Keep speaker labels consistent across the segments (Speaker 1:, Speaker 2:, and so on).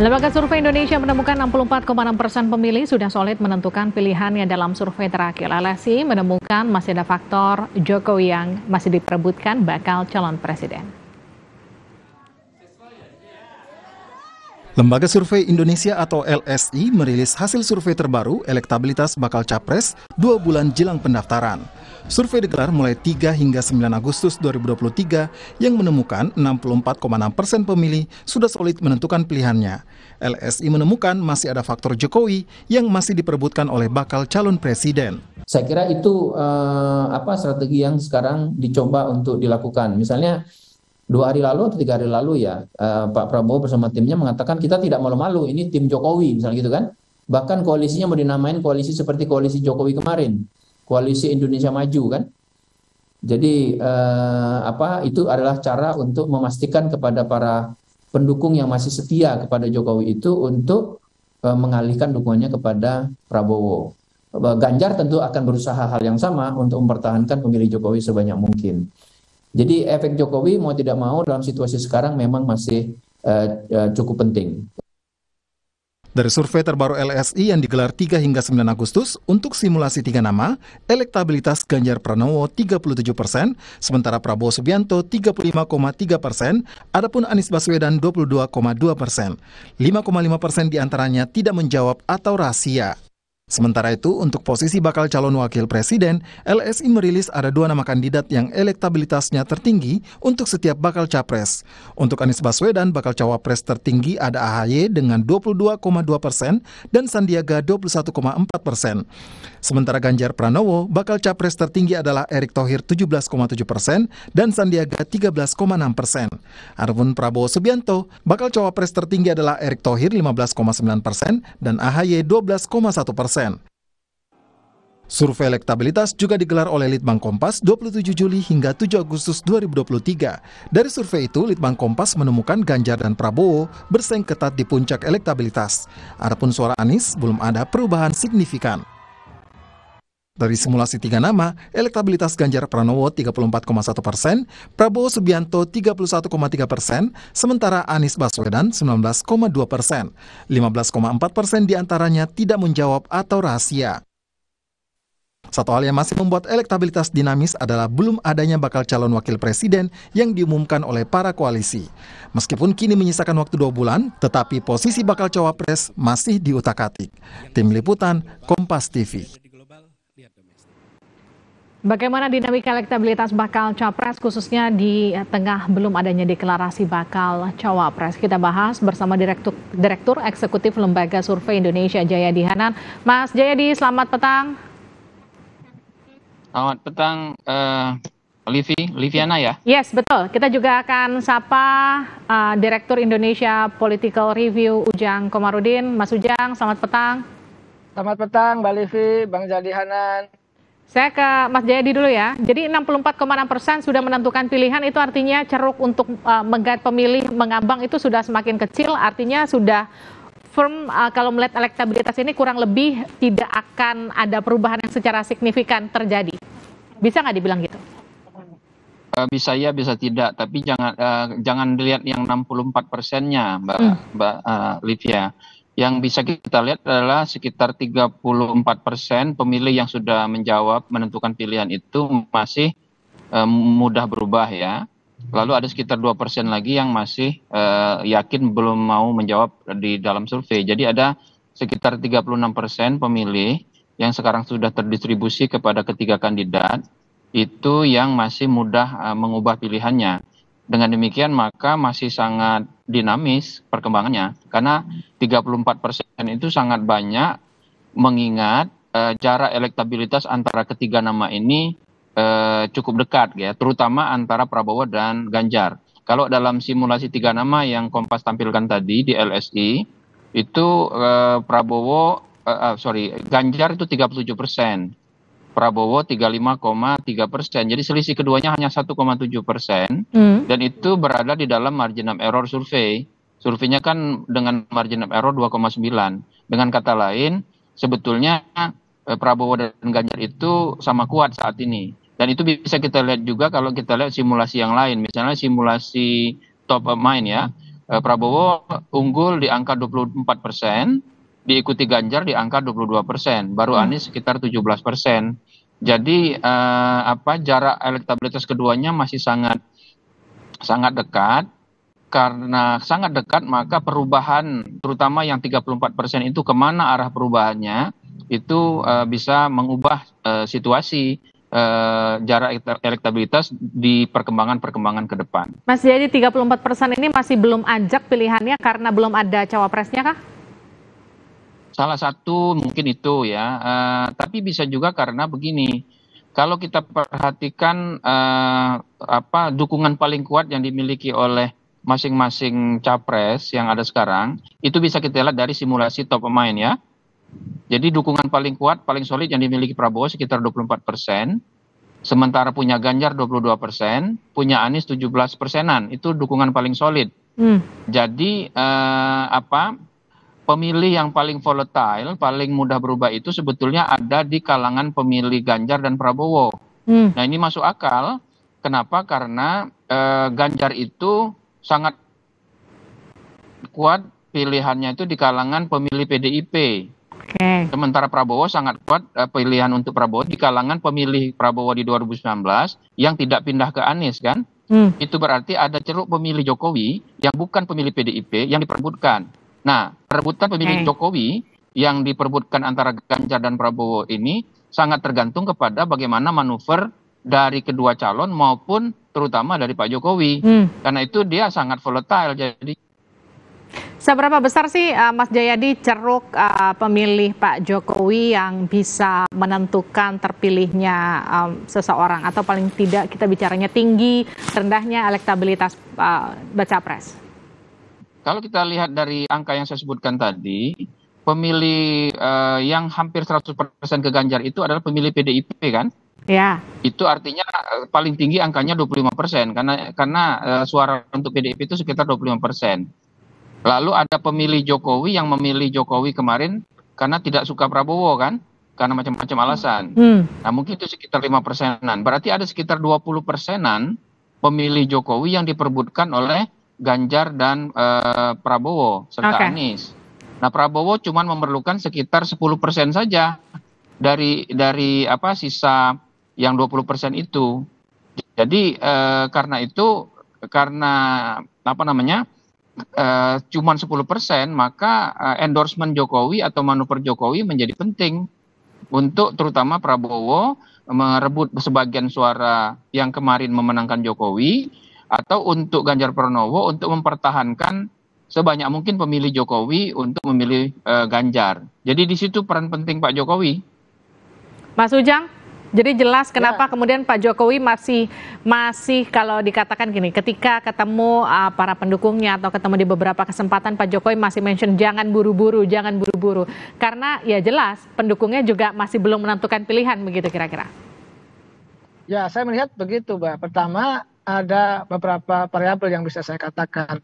Speaker 1: Lembaga Survei Indonesia menemukan 64,6 persen pemilih sudah solid menentukan pilihannya dalam survei terakhir. Alasi menemukan masih ada faktor Jokowi yang masih diperebutkan bakal calon presiden.
Speaker 2: Lembaga Survei Indonesia atau LSI merilis hasil survei terbaru elektabilitas bakal capres dua bulan jelang pendaftaran. Survei digelar mulai 3 hingga 9 Agustus 2023 yang menemukan 64,6 persen pemilih sudah solid menentukan pilihannya. LSI menemukan masih ada faktor Jokowi yang masih diperebutkan oleh bakal calon presiden.
Speaker 3: Saya kira itu eh, apa strategi yang sekarang dicoba untuk dilakukan. Misalnya dua hari lalu atau tiga hari lalu ya uh, Pak Prabowo bersama timnya mengatakan kita tidak malu-malu ini tim Jokowi misalnya gitu kan bahkan koalisinya mau dinamain koalisi seperti koalisi Jokowi kemarin koalisi Indonesia Maju kan jadi uh, apa itu adalah cara untuk memastikan kepada para pendukung yang masih setia kepada Jokowi itu untuk uh, mengalihkan dukungannya kepada Prabowo. Ganjar tentu akan berusaha hal yang sama untuk mempertahankan pemilih Jokowi sebanyak mungkin. Jadi efek Jokowi mau tidak mau dalam situasi sekarang memang masih uh, uh,
Speaker 2: cukup penting. Dari survei terbaru LSI yang digelar 3 hingga 9 Agustus, untuk simulasi tiga nama, elektabilitas Ganjar Pranowo 37 persen, sementara Prabowo Subianto 35,3 persen, adapun Anies Baswedan 22,2 persen. 5,5 persen diantaranya tidak menjawab atau rahasia. Sementara itu, untuk posisi bakal calon wakil presiden, LSI merilis ada dua nama kandidat yang elektabilitasnya tertinggi untuk setiap bakal capres. Untuk Anies Baswedan, bakal cawapres tertinggi ada AHY dengan 22,2 persen dan Sandiaga 21,4 persen. Sementara Ganjar Pranowo, bakal capres tertinggi adalah Erick Thohir 17,7 persen dan Sandiaga 13,6 persen. Arvun Prabowo Subianto, bakal cawapres tertinggi adalah Erick Thohir 15,9 persen dan AHY 12,1 persen persen. Survei elektabilitas juga digelar oleh Litbang Kompas 27 Juli hingga 7 Agustus 2023. Dari survei itu, Litbang Kompas menemukan Ganjar dan Prabowo bersaing ketat di puncak elektabilitas. Adapun suara Anies belum ada perubahan signifikan. Dari simulasi tiga nama, elektabilitas Ganjar Pranowo 34,1 persen, Prabowo Subianto 31,3 persen, sementara Anies Baswedan 19,2 persen. 15,4 persen diantaranya tidak menjawab atau rahasia. Satu hal yang masih membuat elektabilitas dinamis adalah belum adanya bakal calon wakil presiden yang diumumkan oleh para koalisi. Meskipun kini menyisakan waktu dua bulan, tetapi posisi bakal cawapres masih diutak-atik. Tim Liputan, Kompas TV.
Speaker 1: Bagaimana dinamika elektabilitas bakal capres khususnya di eh, tengah belum adanya deklarasi bakal cawapres? Kita bahas bersama Direktur, Direktur Eksekutif Lembaga Survei Indonesia Jaya Dihanan, Mas Jayadi, selamat petang.
Speaker 3: Selamat petang, uh, Livi, Liviana ya?
Speaker 1: Yes, betul. Kita juga akan sapa uh, Direktur Indonesia Political Review Ujang Komarudin. Mas Ujang, selamat petang. Selamat petang, Mbak Livi, Bang Jadi Hanan. Saya ke Mas Jayadi dulu ya. Jadi 64,6 persen sudah menentukan pilihan itu artinya ceruk untuk uh, menggait pemilih mengambang itu sudah semakin kecil. Artinya sudah firm uh, kalau melihat elektabilitas ini kurang lebih tidak akan ada perubahan yang secara signifikan terjadi. Bisa nggak dibilang gitu?
Speaker 3: Eh, bisa ya, bisa tidak. Tapi jangan uh, jangan dilihat yang 64 persennya, Mbak, hmm. Mbak uh, Livia yang bisa kita lihat adalah sekitar 34 persen pemilih yang sudah menjawab menentukan pilihan itu masih eh, mudah berubah ya. Lalu ada sekitar dua persen lagi yang masih eh, yakin belum mau menjawab di dalam survei. Jadi ada sekitar 36 persen pemilih yang sekarang sudah terdistribusi kepada ketiga kandidat itu yang masih mudah eh, mengubah pilihannya. Dengan demikian maka masih sangat dinamis perkembangannya karena 34 persen itu sangat banyak mengingat eh, jarak elektabilitas antara ketiga nama ini eh, cukup dekat ya terutama antara Prabowo dan Ganjar. Kalau dalam simulasi tiga nama yang Kompas tampilkan tadi di LSI itu eh, Prabowo eh, ah, sorry Ganjar itu 37 persen, Prabowo 35,3 persen. Jadi selisih keduanya hanya 1,7 persen hmm. dan itu berada di dalam margin of error survei. Surveinya kan dengan margin of error 2,9. Dengan kata lain, sebetulnya eh, Prabowo dan Ganjar itu sama kuat saat ini. Dan itu bisa kita lihat juga kalau kita lihat simulasi yang lain, misalnya simulasi top of mind ya. Eh, Prabowo unggul di angka 24 persen, diikuti Ganjar di angka 22 persen, baru hmm. Anies sekitar 17 persen. Jadi eh, apa jarak elektabilitas keduanya masih sangat sangat dekat karena sangat dekat maka perubahan terutama yang 34 persen itu kemana arah perubahannya itu uh, bisa mengubah uh, situasi uh, jarak elektabilitas di perkembangan-perkembangan ke depan.
Speaker 1: Mas jadi 34 persen ini masih belum ajak pilihannya karena belum ada cawapresnya kah?
Speaker 3: Salah satu mungkin itu ya, uh, tapi bisa juga karena begini, kalau kita perhatikan uh, apa dukungan paling kuat yang dimiliki oleh masing-masing capres yang ada sekarang, itu bisa kita lihat dari simulasi top pemain ya. Jadi dukungan paling kuat, paling solid yang dimiliki Prabowo sekitar 24 persen, sementara punya Ganjar 22 persen, punya Anies 17 persenan, itu dukungan paling solid. Hmm. Jadi uh, apa pemilih yang paling volatile, paling mudah berubah itu sebetulnya ada di kalangan pemilih Ganjar dan Prabowo. Hmm. Nah ini masuk akal. Kenapa? Karena eh, Ganjar itu sangat kuat pilihannya itu di kalangan pemilih PDIP. Okay. Sementara Prabowo sangat kuat eh, pilihan untuk Prabowo di kalangan pemilih Prabowo di 2019 yang tidak pindah ke Anies kan. Hmm. Itu berarti ada ceruk pemilih Jokowi yang bukan pemilih PDIP yang diperbutkan. Nah, perebutan pemilih okay. Jokowi yang diperbutkan antara Ganjar dan Prabowo ini sangat tergantung kepada bagaimana manuver dari kedua calon maupun terutama dari Pak Jokowi. Hmm. Karena itu dia sangat volatile jadi
Speaker 1: Seberapa besar sih uh, Mas Jayadi ceruk uh, pemilih Pak Jokowi yang bisa menentukan terpilihnya um, seseorang atau paling tidak kita bicaranya tinggi rendahnya elektabilitas uh, Baca Pres?
Speaker 3: kalau kita lihat dari angka yang saya sebutkan tadi, pemilih uh, yang hampir 100% ke Ganjar itu adalah pemilih PDIP kan? Ya. Itu artinya uh, paling tinggi angkanya 25% karena karena uh, suara untuk PDIP itu sekitar 25%. Lalu ada pemilih Jokowi yang memilih Jokowi kemarin karena tidak suka Prabowo kan? Karena macam-macam alasan. Hmm. Nah, mungkin itu sekitar 5 persenan. Berarti ada sekitar 20 persenan pemilih Jokowi yang diperbutkan oleh Ganjar dan uh, Prabowo serta okay. Anies. Nah, Prabowo cuma memerlukan sekitar 10% saja dari dari apa sisa yang 20% itu. Jadi uh, karena itu karena apa namanya? Uh, cuman 10% maka uh, endorsement Jokowi atau manuver Jokowi menjadi penting untuk terutama Prabowo merebut sebagian suara yang kemarin memenangkan Jokowi atau untuk Ganjar Pranowo untuk mempertahankan sebanyak mungkin pemilih Jokowi untuk memilih e, Ganjar. Jadi di situ peran penting Pak Jokowi.
Speaker 1: Mas Ujang, jadi jelas ya. kenapa ya. kemudian Pak Jokowi masih masih kalau dikatakan gini, ketika ketemu uh, para pendukungnya atau ketemu di beberapa kesempatan Pak Jokowi masih mention jangan buru-buru, jangan buru-buru. Karena ya jelas pendukungnya juga masih belum menentukan pilihan begitu kira-kira.
Speaker 4: Ya, saya melihat begitu, Mbak. Pertama, ada beberapa variabel yang bisa saya katakan.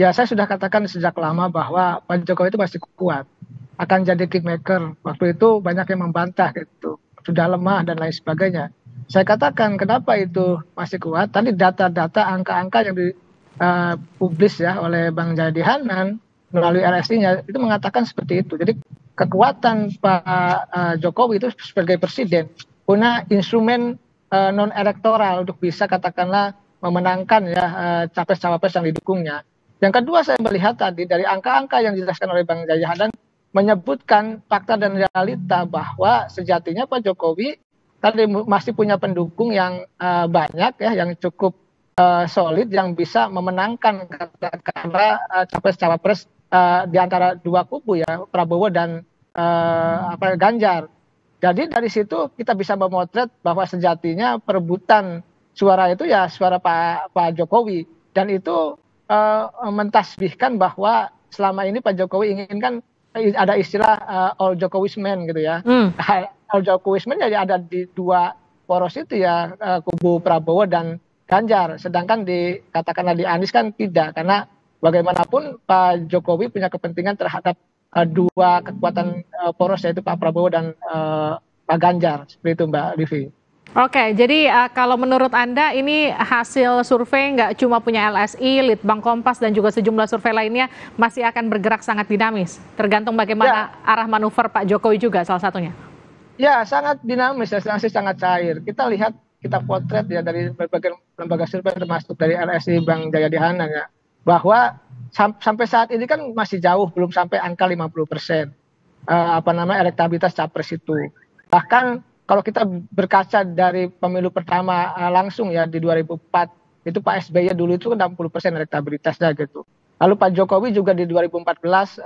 Speaker 4: Ya, saya sudah katakan sejak lama bahwa Pak Jokowi itu masih kuat, akan jadi kingmaker. Waktu itu banyak yang membantah gitu, sudah lemah dan lain sebagainya. Saya katakan kenapa itu masih kuat? Tadi data-data, angka-angka yang dipublis eh, uh, ya oleh Bang Jadi Hanan melalui RSI-nya itu mengatakan seperti itu. Jadi kekuatan Pak uh, Jokowi itu sebagai presiden punya instrumen uh, eh, non elektoral untuk bisa katakanlah memenangkan ya eh, capres-cawapres yang didukungnya. Yang kedua saya melihat tadi dari angka-angka yang dijelaskan oleh Bang Jaya Hadan menyebutkan fakta dan realita bahwa sejatinya Pak Jokowi tadi masih punya pendukung yang uh, banyak ya yang cukup uh, solid yang bisa memenangkan karena uh, capres-cawapres uh, di antara dua kubu ya Prabowo dan uh, apa Ganjar. Jadi dari situ kita bisa memotret bahwa sejatinya perebutan suara itu ya suara Pak Pak Jokowi dan itu uh, mentasbihkan bahwa selama ini Pak Jokowi inginkan ada istilah uh, all Jokowismen gitu ya. Hmm. all Jokowismen jadi ada di dua poros itu ya uh, kubu Prabowo dan Ganjar. Sedangkan di katakanlah di Anies kan tidak karena bagaimanapun Pak Jokowi punya kepentingan terhadap uh, dua kekuatan uh, poros yaitu Pak Prabowo dan uh, Pak Ganjar seperti itu Mbak Livi.
Speaker 1: Oke, jadi uh, kalau menurut Anda ini hasil survei nggak cuma punya LSI, Litbang Kompas dan juga sejumlah survei lainnya masih akan bergerak sangat dinamis, tergantung bagaimana ya. arah manuver Pak Jokowi juga salah satunya.
Speaker 4: Ya, sangat dinamis, ya, sangat sangat cair. Kita lihat, kita potret ya dari berbagai lembaga survei termasuk dari LSI Bang Jaya Dihanan ya, bahwa sam sampai saat ini kan masih jauh belum sampai angka 50 persen uh, apa namanya elektabilitas capres itu bahkan kalau kita berkaca dari pemilu pertama uh, langsung ya di 2004 itu Pak SBY dulu itu 60 persen elektabilitasnya gitu lalu Pak Jokowi juga di 2014 uh,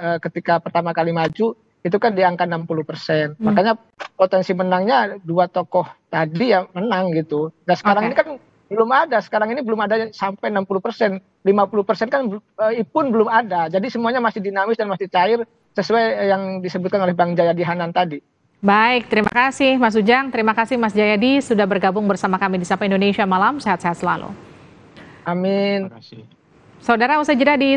Speaker 4: eh, ketika pertama kali maju itu kan di angka 60 persen hmm. makanya potensi menangnya dua tokoh tadi ya menang gitu nah sekarang okay. ini kan belum ada sekarang ini belum ada sampai 60 persen 50 persen kan uh, eh, pun belum ada jadi semuanya
Speaker 1: masih dinamis dan masih cair sesuai eh, yang disebutkan oleh Bang Jayadi Hanan tadi baik terima kasih Mas Ujang terima kasih Mas Jayadi sudah bergabung bersama kami di Sapa Indonesia malam sehat-sehat selalu amin terima kasih saudara usai jeda di